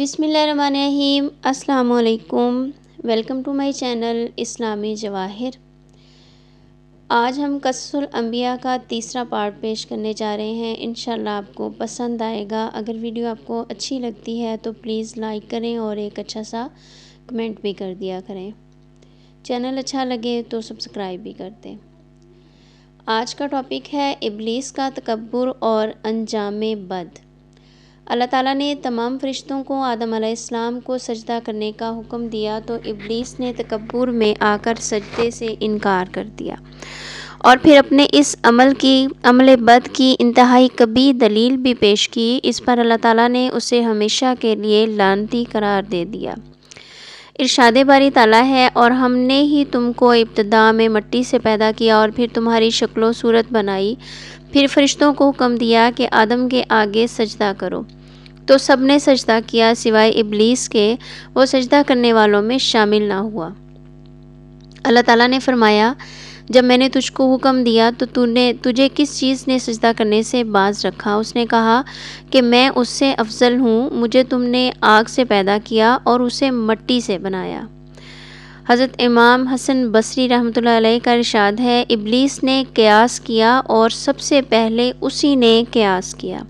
बिसमीम अल्लाम welcome to my channel Islami Jawahir आज हम कसुल अम्बिया का तीसरा पार्ट पेश करने जा रहे हैं इन आपको पसंद आएगा अगर वीडियो आपको अच्छी लगती है तो प्लीज़ लाइक करें और एक अच्छा सा कमेंट भी कर दिया करें चैनल अच्छा लगे तो सब्सक्राइब भी कर दें आज का टॉपिक है इबलीस का तकबर और अंजाम बद अल्लाह ताला ने तमाम फरिश्तों को आदम आसमाम को सजदा करने का हुक्म दिया तो इब्लीस ने तकबूर में आकर सजदे से इनकार कर दिया और फिर अपने इस अमल की अमल बद की इंतहाई कभी दलील भी पेश की इस पर अल्लाह ताला ने उसे हमेशा के लिए लानती करार दे दिया इरशाद बारी ताला है और हमने ही तुमको इब्तदा में मट्टी से पैदा किया और फिर तुम्हारी शक्लो सूरत बनाई फिर फरिश्तों को हुक्म दिया कि आदम के आगे सजदा करो तो सब ने सजदा किया सिवाय इबलीस के वो सजदा करने वालों में शामिल ना हुआ अल्लाह ताला ने फरमाया जब मैंने तुझको हुक्म दिया तो तूने तुझे किस चीज़ ने सजदा करने से बाज रखा उसने कहा कि मैं उससे अफजल हूँ मुझे तुमने आग से पैदा किया और उसे मट्टी से बनाया हज़रत इमाम हसन बसरी रहमत का इरशाद है इबलीस ने कयास किया और सबसे पहले उसी ने कयास किया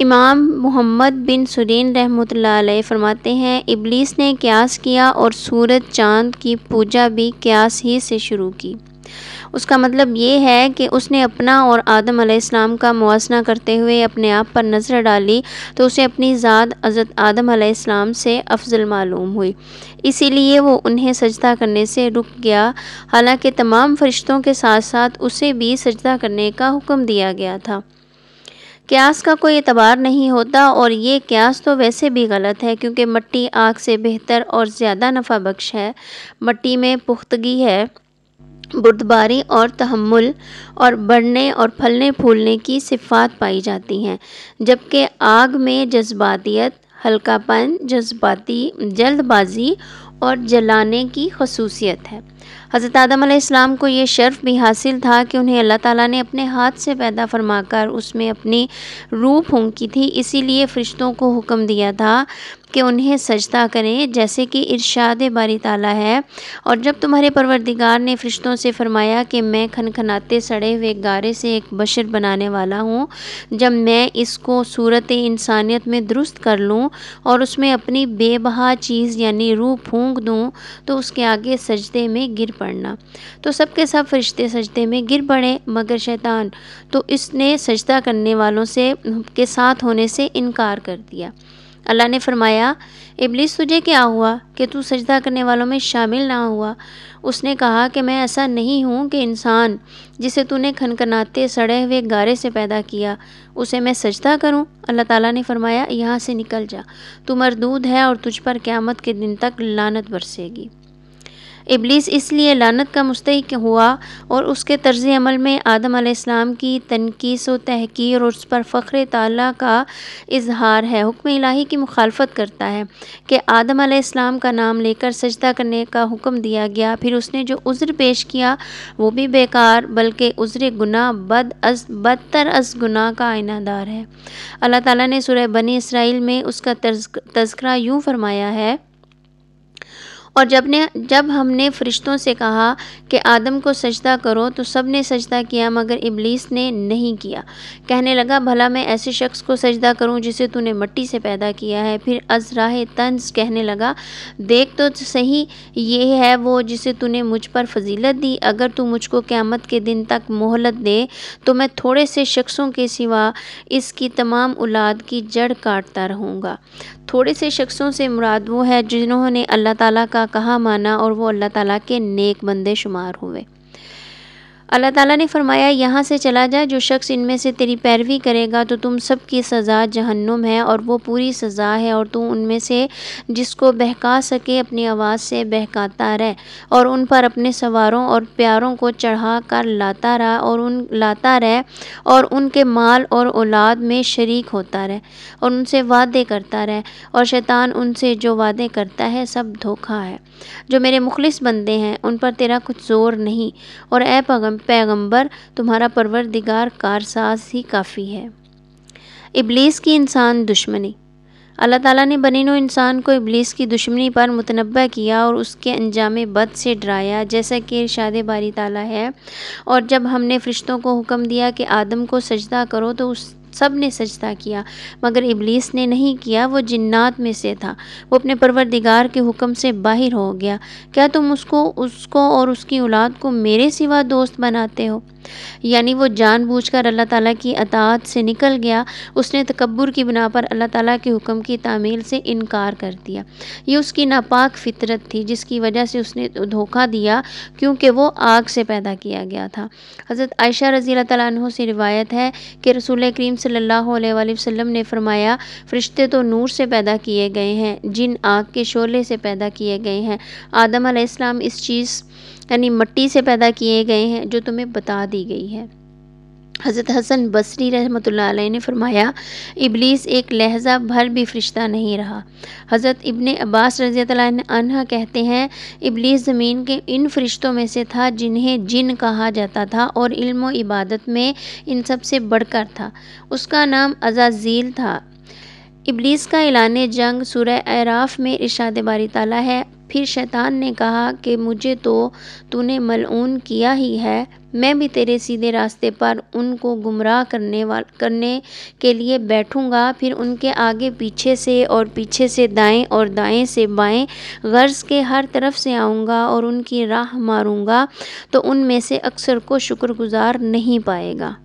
इमाम मोहम्मद बिन सुरीन रहमत फरमाते हैं इबलीस ने क्यास किया और सूरज चांद की पूजा भी क्यास ही से शुरू की उसका मतलब ये है कि उसने अपना और आदम आसमाम का मुआसना करते हुए अपने आप पर नज़र डाली तो उसे अपनी ज़ात अजत आदम आसमाम से अफजल मालूम हुई इसीलिए वो उन्हें सजदा करने से रुक गया हालांकि तमाम फरिश्तों के साथ साथ उसे भी सजदा करने का हुक्म दिया गया था क्यास का कोई एतबार नहीं होता और ये क्यास तो वैसे भी गलत है क्योंकि मट्टी आग से बेहतर और ज़्यादा नफ़ा बख्श है मट्टी में पुख्तगी है बुरदबारी और तहमुल और बढ़ने और फलने फूलने की सिफात पाई जाती हैं जबकि आग में जज्बातीत हल्कापन जज्बाती जल्दबाजी और जलाने की खसूसियत है हज़रत आदम आसमाम को ये शर्फ भी हासिल था कि उन्हें अल्लाह ताला ने अपने हाथ से पैदा फरमाकर उसमें अपनी रूह फूंकी थी इसीलिए फ़रिश्तों को हुक्म दिया था कि उन्हें सजदा करें जैसे कि इरशाद बारी ताला है और जब तुम्हारे परवरदिगार ने फ़रिश्तों से फरमाया कि मैं खनखनाते सड़े हुए गारे से एक बशर बनाने वाला हूँ जब मैं इसको सूरत इंसानियत में दुरुस्त कर लूँ और उसमें अपनी बेबहा चीज़ यानी रूह फूँक दूँ तो उसके आगे सजदे में गिर पड़ना तो सब के सब फरिश्ते सजदे में गिर पड़े मगर शैतान तो इसने सजदा करने वालों से के साथ होने से इनकार कर दिया अल्लाह ने फरमाया इबलीस तुझे क्या हुआ कि तू सजदा करने वालों में शामिल ना हुआ उसने कहा कि मैं ऐसा नहीं हूँ कि इंसान जिसे तूने खनखनाते सड़े हुए गारे से पैदा किया उसे मैं सजदा करूँ अल्लाह ताला ने फरमाया यहाँ से निकल जा तू मरदूद है और तुझ पर क़्यामत के दिन तक लानत बरसेगी इबलीस इसलिए लानत का मुस्तक हुआ और उसके तर्ज अमल में आदम आसमाम की तनकीस व तहकीर और उस पर फ़ख्र ताली का इजहार है हुक्म इलाही की मुखालफत करता है कि आदम आसमाम का नाम लेकर सजदा करने का हुक्म दिया गया फिर उसने जो उज़्र पेश किया वो भी बेकार बल्कि उज़्र गुना बद अज बदतर अज गुना का आयनादार है अल्लाह ताला ने सुरह बनी इसराइल में उसका तस्करा यूँ फरमाया है और जब ने जब हमने फरिश्तों से कहा कि आदम को सजदा करो तो सब ने सजदा किया मगर इबलीस ने नहीं किया कहने लगा भला मैं ऐसे शख्स को सजदा करूं जिसे तूने मट्टी से पैदा किया है फिर अजराह तंज कहने लगा देख तो सही ये है वो जिसे तूने मुझ पर फजीलत दी अगर तू मुझको क़्यामत के दिन तक मोहलत दे तो मैं थोड़े से शख्सों के सिवा इसकी तमाम औलाद की जड़ काटता रहूँगा थोड़े से शख्सों से मुराद वो है जिन्होंने अल्लाह ताला का कहा माना और वो अल्लाह ताला के नेक बंदे शुमार हुए अल्लाह ताला ने फरमाया यहाँ से चला जा जो शख्स इनमें से तेरी पैरवी करेगा तो तुम सब की सज़ा जहन्नुम है और वो पूरी सज़ा है और तू उनमें से जिसको बहका सके अपनी आवाज़ से बहकाता रह और उन पर अपने सवारों और प्यारों को चढ़ा कर लाता रहा और उन लाता रह और उनके माल और औलाद में शरीक होता रह और उनसे वादे करता रह और शैतान उनसे जो वादे करता है सब धोखा है जो मेरे मुखलिस बंदे हैं उन पर तेरा कुछ ज़ोर नहीं और ए पगम पैगंबर तुम्हारा परवरदिगार कारसाज ही काफ़ी है इबलीस की इंसान दुश्मनी अल्लाह ताला ने बनिनो इंसान को इबलीस की दुश्मनी पर मुतनबा किया और उसके अंजाम बद से डराया जैसा कि इरशाद बारी ताला है और जब हमने फ़रिश्तों को हुक्म दिया कि आदम को सजदा करो तो उस सब ने सजदा किया मगर इबलीस ने नहीं किया वो जिन्नात में से था वो अपने परवरदिगार के हुक्म से बाहर हो गया क्या तुम उसको उसको और उसकी औलाद को मेरे सिवा दोस्त बनाते हो यानी वो जानबूझकर अल्लाह ताला की अतात से निकल गया उसने तकबर की बिना पर अल्लाह ताला के हुक्म की तामील से इनकार कर दिया ये उसकी नापाक फितरत थी जिसकी वजह से उसने धोखा दिया क्योंकि वो आग से पैदा किया गया था हज़रत आयशा रज़ी तु से रिवायत है कि रसूल करीम सल्ला वसम ने फरमाया फ़रिश्ते तो नूर से पैदा किए गए हैं जिन आग के शोले से पैदा किए गए हैं आदम आलाम इस चीज़ यानी मट्टी से पैदा किए गए हैं जो तुम्हें बता दी गई है हज़रत हसन बसरी रहमत ने फरमाया इबलीस एक लहजा भर भी फरिश्ता नहीं रहा हज़रत इबन अब्बास रज़ी अनहा कहते हैं इबलीस ज़मीन के इन फरिश्तों में से था जिन्हें जिन कहा जाता था और इल्म इबादत में इन सब से बढ़कर था उसका नाम अजाजील था इब्लीस का एलान जंग सूर्य आराफ में इर्शाद बारी ताला है फिर शैतान ने कहा कि मुझे तो तूने मलऊन किया ही है मैं भी तेरे सीधे रास्ते पर उनको गुमराह करने वाल करने के लिए बैठूंगा फिर उनके आगे पीछे से और पीछे से दाएं और दाएं से बाएं गर्ज के हर तरफ से आऊँगा और उनकी राह मारूंगा तो उनमें से अक्सर को शुक्रगुजार नहीं पाएगा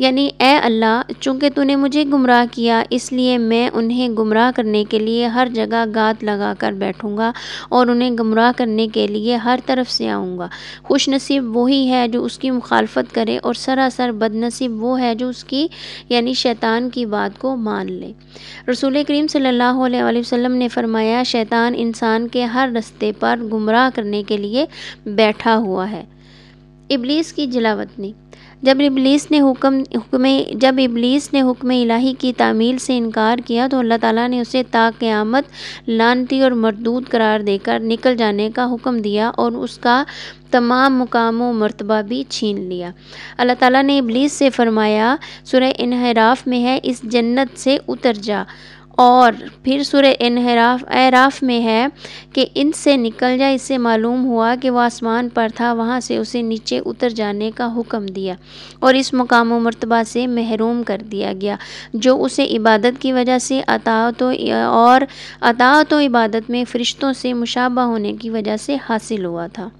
यानी ए अल्लाह चूँकि तूने मुझे गुमराह किया इसलिए मैं उन्हें गुमराह करने के लिए हर जगह गात लगा कर बैठूँगा और उन्हें गुमराह करने के लिए हर तरफ से आऊँगा खुश नसीब वही है जो उसकी मुखालफत करे और सरासर बदनसीब वो है जो उसकी यानी शैतान की बात को मान ले रसूल करीम सल्ला वसम ने फरमाया शैतान इंसान के हर रस्ते पर गुमराह करने के लिए बैठा हुआ है इबलीस की जिलावतनी जब इबलीस ने हुक्म हुक्म जब इबलीस ने हुक्म इलाही की तामील से इनकार किया तो अल्लाह ताला ने उसे ताक़्यामत लानती और मरदूद करार देकर निकल जाने का हुक्म दिया और उसका तमाम मुकाम व मरतबा भी छीन लिया अल्लाह ताला ने इबलीस से फरमाया सुरह इनहराफ में है इस जन्नत से उतर जा और फिर सुर इनहराफ एराफ में है कि इनसे निकल जाए इससे मालूम हुआ कि वह आसमान पर था वहाँ से उसे नीचे उतर जाने का हुक्म दिया और इस मकाम मरतबा से महरूम कर दिया गया जो उसे इबादत की वजह से अतात और अतात इबादत में फ़रिश्तों से मुशाबा होने की वजह से हासिल हुआ था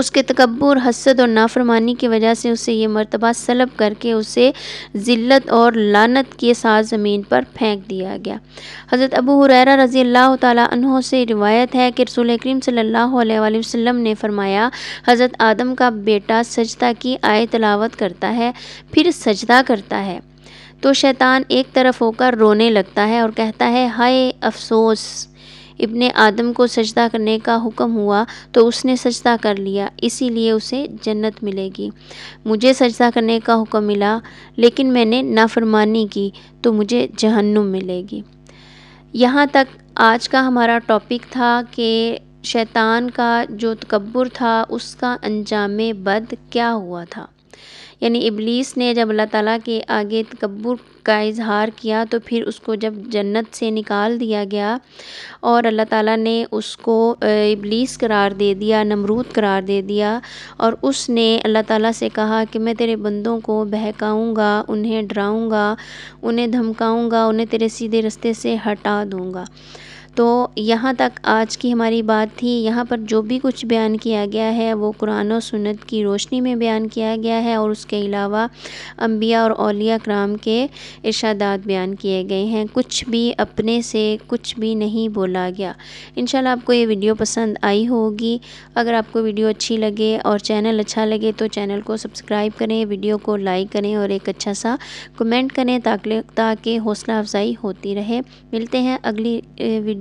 उसके तकबर हसद और नाफरमानी की वजह से उसे यह मरतबा सलब करके उसे ज़िल्त और लानत के साथ ज़मीन पर फेंक दिया गया हज़रत अबू हुर रज़ी अल्लाह तहों से रिवायत है कि रसूल करीम सल्ला वसम ने फरमाया हज़रत आदम का बेटा सजदा की आय तलावत करता है फिर सजदा करता है तो शैतान एक तरफ होकर रोने लगता है और कहता है हाय अफसोस इब्ने आदम को सजदा करने का हुक्म हुआ तो उसने सजदा कर लिया इसीलिए उसे जन्नत मिलेगी मुझे सजदा करने का हुक्म मिला लेकिन मैंने नाफरमानी की तो मुझे जहन्नुम मिलेगी यहाँ तक आज का हमारा टॉपिक था कि शैतान का जो तकबर था उसका अंजाम बद क्या हुआ था यानी इबलीस ने जब अल्लाह ताला के आगे तकबर का इजहार किया तो फिर उसको जब जन्नत से निकाल दिया गया और अल्लाह ताला ने उसको इबलीस करार दे दिया नमरूद करार दे दिया और उसने अल्लाह ताला से कहा कि मैं तेरे बंदों को बहकाऊंगा उन्हें डराऊंगा उन्हें धमकाऊंगा उन्हें तेरे सीधे रस्ते से हटा दूँगा तो यहाँ तक आज की हमारी बात थी यहाँ पर जो भी कुछ बयान किया गया है वो कुरान और सुनत की रोशनी में बयान किया गया है और उसके अलावा अम्बिया और अलिया कराम के इर्शादात बयान किए गए हैं कुछ भी अपने से कुछ भी नहीं बोला गया इन आपको ये वीडियो पसंद आई होगी अगर आपको वीडियो अच्छी लगे और चैनल अच्छा लगे तो चैनल को सब्सक्राइब करें वीडियो को लाइक करें और एक अच्छा सा कमेंट करें ताकि ताकि हौसला अफजाई होती रहे मिलते हैं अगली वीडियो